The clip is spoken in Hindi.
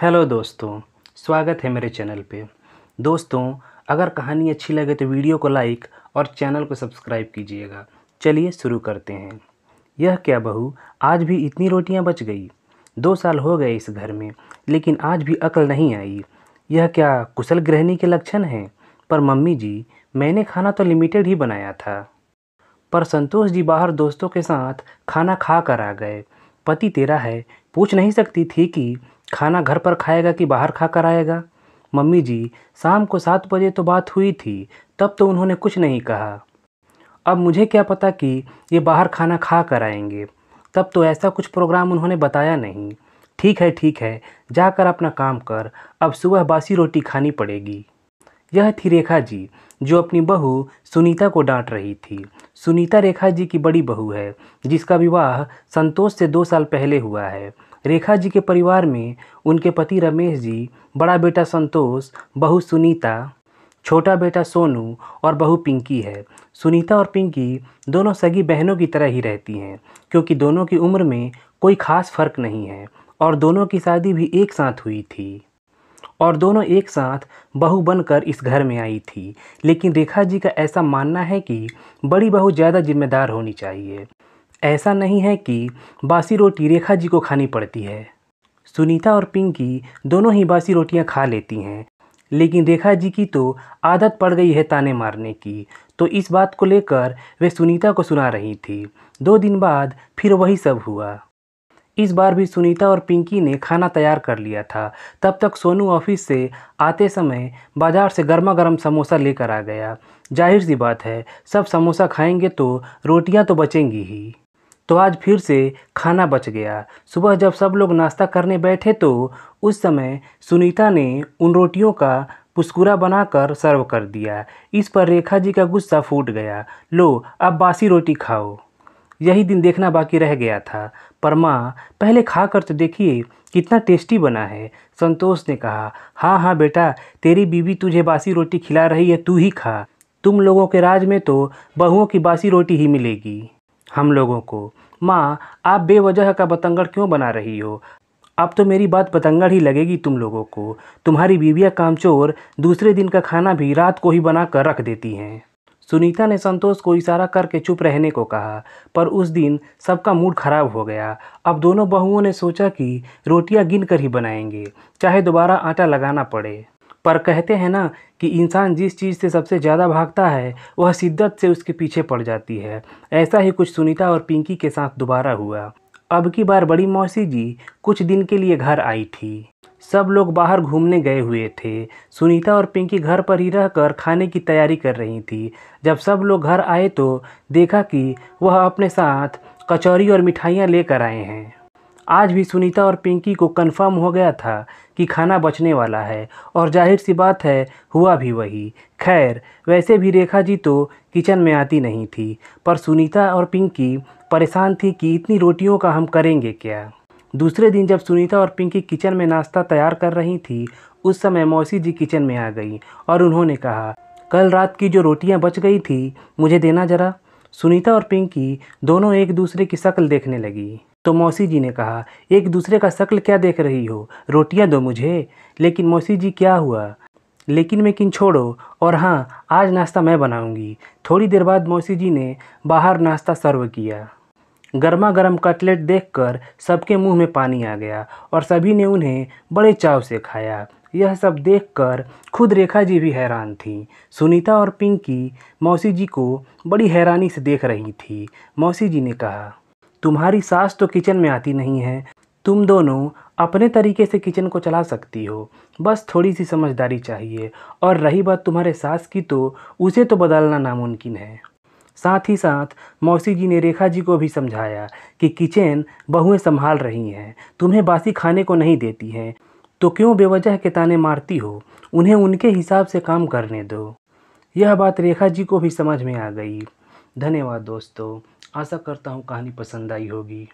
हेलो दोस्तों स्वागत है मेरे चैनल पे दोस्तों अगर कहानी अच्छी लगे तो वीडियो को लाइक और चैनल को सब्सक्राइब कीजिएगा चलिए शुरू करते हैं यह क्या बहू आज भी इतनी रोटियां बच गई दो साल हो गए इस घर में लेकिन आज भी अकल नहीं आई यह क्या कुशल गृहिणी के लक्षण हैं पर मम्मी जी मैंने खाना तो लिमिटेड ही बनाया था पर संतोष जी बाहर दोस्तों के साथ खाना खा कर आ गए पति तेरा है पूछ नहीं सकती थी कि खाना घर पर खाएगा कि बाहर खा कर आएगा मम्मी जी शाम को सात बजे तो बात हुई थी तब तो उन्होंने कुछ नहीं कहा अब मुझे क्या पता कि ये बाहर खाना खा कर आएंगे तब तो ऐसा कुछ प्रोग्राम उन्होंने बताया नहीं ठीक है ठीक है जाकर अपना काम कर अब सुबह बासी रोटी खानी पड़ेगी यह थी रेखा जी जो अपनी बहू सुनीता को डांट रही थी सुनीता रेखा जी की बड़ी बहू है जिसका विवाह संतोष से दो साल पहले हुआ है रेखा जी के परिवार में उनके पति रमेश जी बड़ा बेटा संतोष बहू सुनीता छोटा बेटा सोनू और बहू पिंकी है सुनीता और पिंकी दोनों सगी बहनों की तरह ही रहती हैं क्योंकि दोनों की उम्र में कोई ख़ास फ़र्क नहीं है और दोनों की शादी भी एक साथ हुई थी और दोनों एक साथ बहू बनकर इस घर में आई थी लेकिन रेखा जी का ऐसा मानना है कि बड़ी बहू ज़्यादा जिम्मेदार होनी चाहिए ऐसा नहीं है कि बासी रोटी रेखा जी को खानी पड़ती है सुनीता और पिंकी दोनों ही बासी रोटियां खा लेती हैं लेकिन रेखा जी की तो आदत पड़ गई है ताने मारने की तो इस बात को लेकर वे सुनीता को सुना रही थी दो दिन बाद फिर वही सब हुआ इस बार भी सुनीता और पिंकी ने खाना तैयार कर लिया था तब तक सोनू ऑफिस से आते समय बाज़ार से गर्मा गर्म समोसा लेकर आ गया जाहिर सी बात है सब समोसा खाएंगे तो रोटियां तो बचेंगी ही तो आज फिर से खाना बच गया सुबह जब सब लोग नाश्ता करने बैठे तो उस समय सुनीता ने उन रोटियों का पुस्कुरा बनाकर सर्व कर दिया इस पर रेखा जी का गुस्सा फूट गया लो अब बासी रोटी खाओ यही दिन देखना बाकी रह गया था पर माँ पहले खा कर तो देखिए कितना टेस्टी बना है संतोष ने कहा हाँ हाँ बेटा तेरी बीवी तुझे बासी रोटी खिला रही है तू ही खा तुम लोगों के राज में तो बहुओं की बासी रोटी ही मिलेगी हम लोगों को माँ आप बेवजह का बतंगड़ क्यों बना रही हो अब तो मेरी बात बतंगड़ ही लगेगी तुम लोगों को तुम्हारी बीवियाँ कामचोर दूसरे दिन का खाना भी रात को ही बना कर रख देती हैं सुनीता ने संतोष को इशारा करके चुप रहने को कहा पर उस दिन सबका मूड खराब हो गया अब दोनों बहुओं ने सोचा कि रोटियां गिन कर ही बनाएंगे चाहे दोबारा आटा लगाना पड़े पर कहते हैं ना कि इंसान जिस चीज़ से सबसे ज़्यादा भागता है वह शिद्दत से उसके पीछे पड़ जाती है ऐसा ही कुछ सुनीता और पिंकी के साथ दोबारा हुआ अब की बार बड़ी मौसी जी कुछ दिन के लिए घर आई थी सब लोग बाहर घूमने गए हुए थे सुनीता और पिंकी घर पर ही रहकर खाने की तैयारी कर रही थी जब सब लोग घर आए तो देखा कि वह अपने साथ कचौरी और मिठाइयाँ लेकर आए हैं आज भी सुनीता और पिंकी को कन्फर्म हो गया था कि खाना बचने वाला है और जाहिर सी बात है हुआ भी वही खैर वैसे भी रेखा जी तो किचन में आती नहीं थी पर सुनीता और पिंकी परेशान थी कि इतनी रोटियों का हम करेंगे क्या दूसरे दिन जब सुनीता और पिंकी किचन में नाश्ता तैयार कर रही थी उस समय मौसी जी किचन में आ गई और उन्होंने कहा कल रात की जो रोटियां बच गई थी मुझे देना ज़रा सुनीता और पिंकी दोनों एक दूसरे की शक्ल देखने लगी तो मौसी जी ने कहा एक दूसरे का शक्ल क्या देख रही हो रोटियां दो मुझे लेकिन मौसी जी क्या हुआ लेकिन मैं किन छोड़ो और हाँ आज नाश्ता मैं बनाऊंगी थोड़ी देर बाद मौसी जी ने बाहर नाश्ता सर्व किया गर्मा गर्म कटलेट कर सबके मुँह में पानी आ गया और सभी ने उन्हें बड़े चाव से खाया यह सब देखकर खुद रेखा जी भी हैरान थी सुनीता और पिंकी मौसी जी को बड़ी हैरानी से देख रही थी मौसी जी ने कहा तुम्हारी सास तो किचन में आती नहीं है तुम दोनों अपने तरीके से किचन को चला सकती हो बस थोड़ी सी समझदारी चाहिए और रही बात तुम्हारे सास की तो उसे तो बदलना नामुमकिन है साथ ही साथ मौसी जी ने रेखा जी को भी समझाया कि किचन बहुएं संभाल रही हैं तुम्हें बासी खाने को नहीं देती हैं तो क्यों बेवजह के ताने मारती हो उन्हें उनके हिसाब से काम करने दो यह बात रेखा जी को भी समझ में आ गई धन्यवाद दोस्तों आशा करता हूँ कहानी पसंद आई होगी